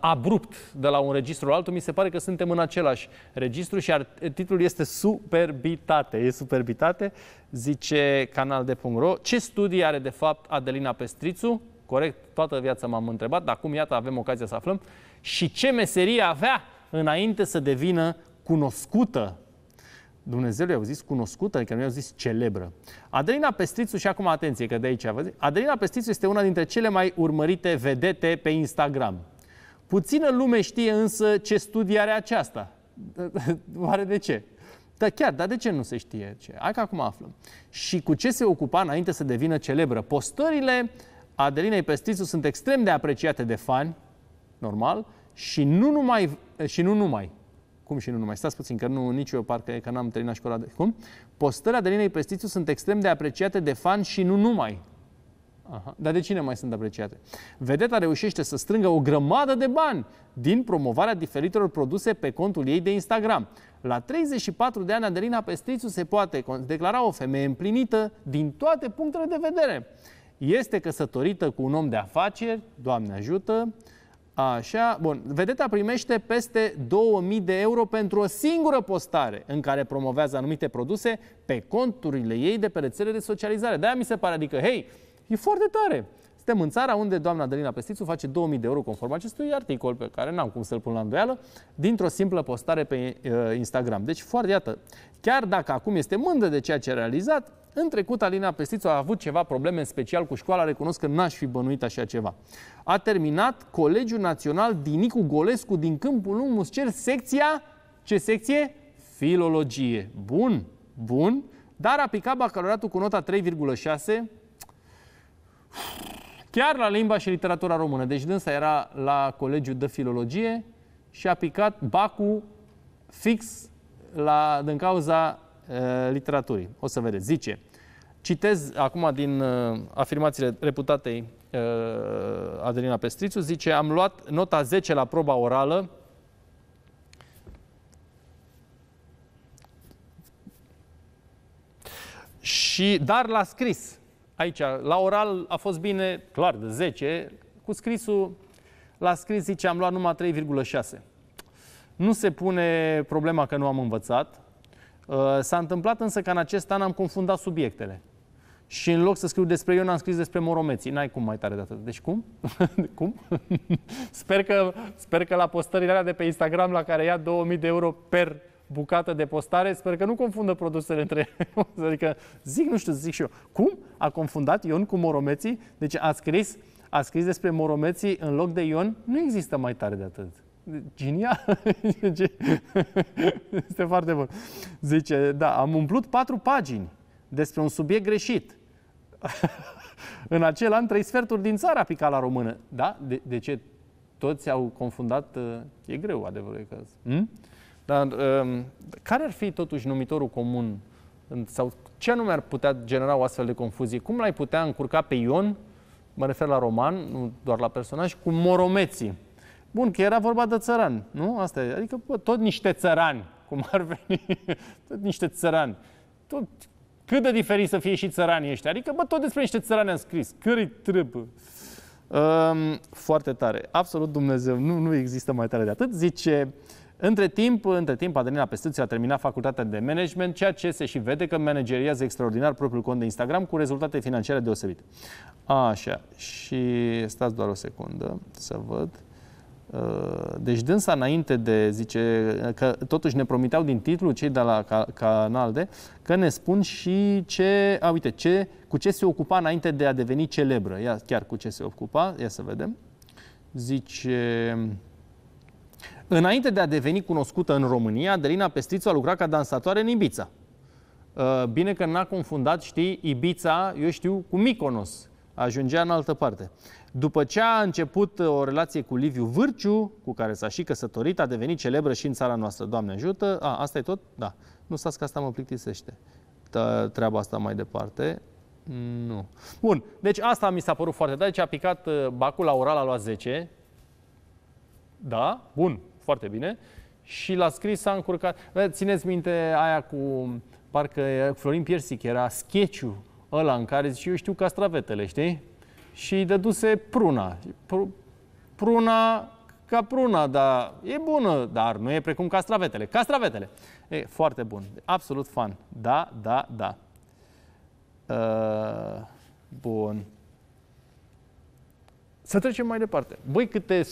abrupt de la un registru la altul, mi se pare că suntem în același registru și ar, titlul este Superbitate. E Superbitate, zice Pungro. Ce studii are de fapt Adelina Pestrițu? Corect, toată viața m-am întrebat, dar acum iată avem ocazia să aflăm. Și ce meserie avea înainte să devină cunoscută? Dumnezeu i-a zis cunoscută, adică nu i-a zis celebră. Adelina Pestrițu, și acum atenție că de aici vă zic, Adelina Pestrițu este una dintre cele mai urmărite vedete pe Instagram. Puțină lume știe însă ce studii are aceasta. Oare de ce? Da, chiar, dar de ce nu se știe ce? Hai că acum aflăm. Și cu ce se ocupa înainte să devină celebră? Postările Adelinei Pestițu sunt extrem de apreciate de fani, normal, și nu numai, și nu numai, cum și nu numai, stați puțin, că nu, nici eu parcă că n-am terminat școala de... Cum? Postările Adelinei Pestițu sunt extrem de apreciate de fani și nu numai. Aha. Dar de cine mai sunt apreciate? Vedeta reușește să strângă o grămadă de bani din promovarea diferitelor produse pe contul ei de Instagram. La 34 de ani, Adelina Pestrițu se poate declara o femeie împlinită din toate punctele de vedere. Este căsătorită cu un om de afaceri, Doamne ajută, Așa, bun. Vedeta primește peste 2000 de euro pentru o singură postare în care promovează anumite produse pe conturile ei de pe rețelele de socializare. De-aia mi se pare, adică, hei, E foarte tare. Suntem în țara unde doamna Dălina Pestițu face 2000 de euro conform acestui articol pe care n-am cum să-l pun la îndoială, dintr-o simplă postare pe uh, Instagram. Deci, foarte iată, chiar dacă acum este mândră de ceea ce a realizat, în trecut Alina Pestițu a avut ceva probleme în special cu școala, recunosc că n-aș fi bănuit așa ceva. A terminat Colegiul Național Dinicu Golescu din Câmpul Lung Muscer, secția, ce secție? Filologie. Bun, bun, dar a picat bacaloratul cu nota 3,6 Chiar la limba și literatura română. Deci dânsa era la Colegiul de Filologie și a picat bacul fix la, din cauza uh, literaturii. O să vedeți. Zice, citez acum din uh, afirmațiile reputatei uh, Adelina Pestrițu, zice, am luat nota 10 la proba orală, și dar la scris aici, la oral a fost bine, clar, de 10, cu scrisul, la scris zice am luat numai 3,6. Nu se pune problema că nu am învățat. Uh, s-a întâmplat însă că în acest an am confundat subiectele. Și în loc să scriu despre n am scris despre moromeții. N-ai cum mai tare de atât. Deci cum? cum? sper, că, sper că la postările alea de pe Instagram, la care ia 2000 de euro per bucată de postare. Sper că nu confundă produsele între ele. adică zic, nu știu, zic și eu. Cum a confundat Ion cu moromeții? Deci a scris, a scris despre moromeții în loc de Ion. Nu există mai tare de atât genial. Deci, este foarte bun. Zice, da, am umplut patru pagini despre un subiect greșit. în acel an, trei sferturi din țara pica la română. Da? De, de ce toți au confundat? Uh, e greu, adevărul e că... Hmm? Dar um, care ar fi totuși numitorul comun sau ce anume ar putea genera o astfel de confuzie? Cum l-ai putea încurca pe Ion, mă refer la roman, nu doar la personaj, cu moromeții? Bun, că era vorba de țăran, nu? Asta e. Adică, bă, tot niște țărani, cum ar veni, tot niște țărani. Tot, cât de diferit să fie și țăranii ăștia? Adică, bă, tot despre niște țărani am scris. Cări trebuie? Um, foarte tare. Absolut Dumnezeu. Nu, nu există mai tare de atât. Zice, între timp, între timp, Adelina Pestuțiu a terminat facultatea de management, ceea ce se și vede că manageriază extraordinar propriul cont de Instagram cu rezultate financiare deosebite. Așa, și stați doar o secundă să văd. Ă, deci dânsa înainte de, zice, că totuși ne promiteau din titlu cei de la Canal de, că ne spun și ce, a, uite, ce, cu ce se ocupa înainte de a deveni celebră. Ia chiar cu ce se ocupa, ia să vedem. Zice, înainte de a deveni cunoscută în România, Adelina Pestrițu a lucrat ca dansatoare în Ibița. Ă, bine că n-a confundat, știi, Ibița, eu știu, cu Miconos, ajungea în altă parte. După ce a început uh, o relație cu Liviu Vârciu, cu care s-a și căsătorit, a devenit celebră și în țara noastră. Doamne ajută! A, asta e tot? Da. Nu stați că asta mă plictisește. Treaba asta mai departe. Nu. Bun. Deci asta mi s-a părut foarte tare. Deci a picat uh, bacul la oral, a luat 10. Da? Bun. Foarte bine. Și l-a scris, s-a încurcat. Țineți minte aia cu... Parcă Florin Piersic era sketch ăla în care zice, eu știu castravetele, știi? Și îi dăduse pruna. Pr- pruna ca pruna, dar e bună, dar nu e precum castravetele. Castravetele! E foarte bun, absolut fan. Da, da, da. Uh, bun. Să trecem mai departe. Băi, câte